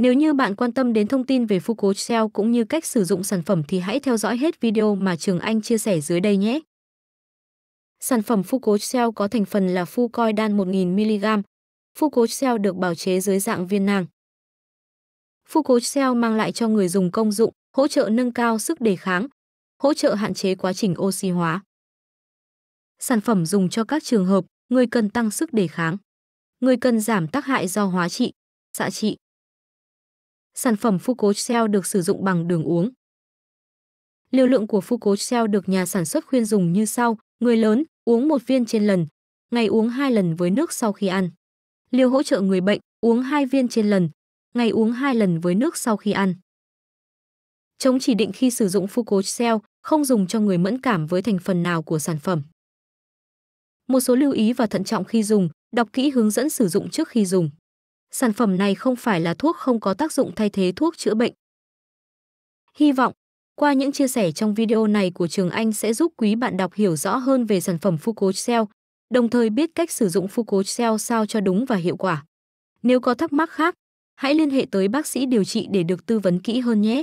Nếu như bạn quan tâm đến thông tin về Fuco Shell cũng như cách sử dụng sản phẩm thì hãy theo dõi hết video mà Trường Anh chia sẻ dưới đây nhé. Sản phẩm Fuco Shell có thành phần là fucoidan 1000mg. Fuco Shell được bào chế dưới dạng viên nang. Fuco Shell mang lại cho người dùng công dụng, hỗ trợ nâng cao sức đề kháng, hỗ trợ hạn chế quá trình oxy hóa. Sản phẩm dùng cho các trường hợp người cần tăng sức đề kháng, người cần giảm tác hại do hóa trị, xạ trị sản phẩm Fucoxel được sử dụng bằng đường uống. Liều lượng của Fucoxel được nhà sản xuất khuyên dùng như sau, người lớn uống một viên trên lần, ngày uống 2 lần với nước sau khi ăn. Liều hỗ trợ người bệnh uống 2 viên trên lần, ngày uống 2 lần với nước sau khi ăn. Chống chỉ định khi sử dụng Fucoxel không dùng cho người mẫn cảm với thành phần nào của sản phẩm. Một số lưu ý và thận trọng khi dùng, đọc kỹ hướng dẫn sử dụng trước khi dùng sản phẩm này không phải là thuốc không có tác dụng thay thế thuốc chữa bệnh. Hy vọng, qua những chia sẻ trong video này của Trường Anh sẽ giúp quý bạn đọc hiểu rõ hơn về sản phẩm Fucoxel, đồng thời biết cách sử dụng Fucoxel sao cho đúng và hiệu quả. Nếu có thắc mắc khác, hãy liên hệ tới bác sĩ điều trị để được tư vấn kỹ hơn nhé.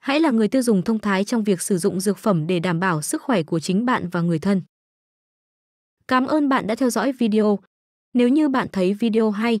Hãy là người tiêu dùng thông thái trong việc sử dụng dược phẩm để đảm bảo sức khỏe của chính bạn và người thân. Cảm ơn bạn đã theo dõi video. Nếu như bạn thấy video hay,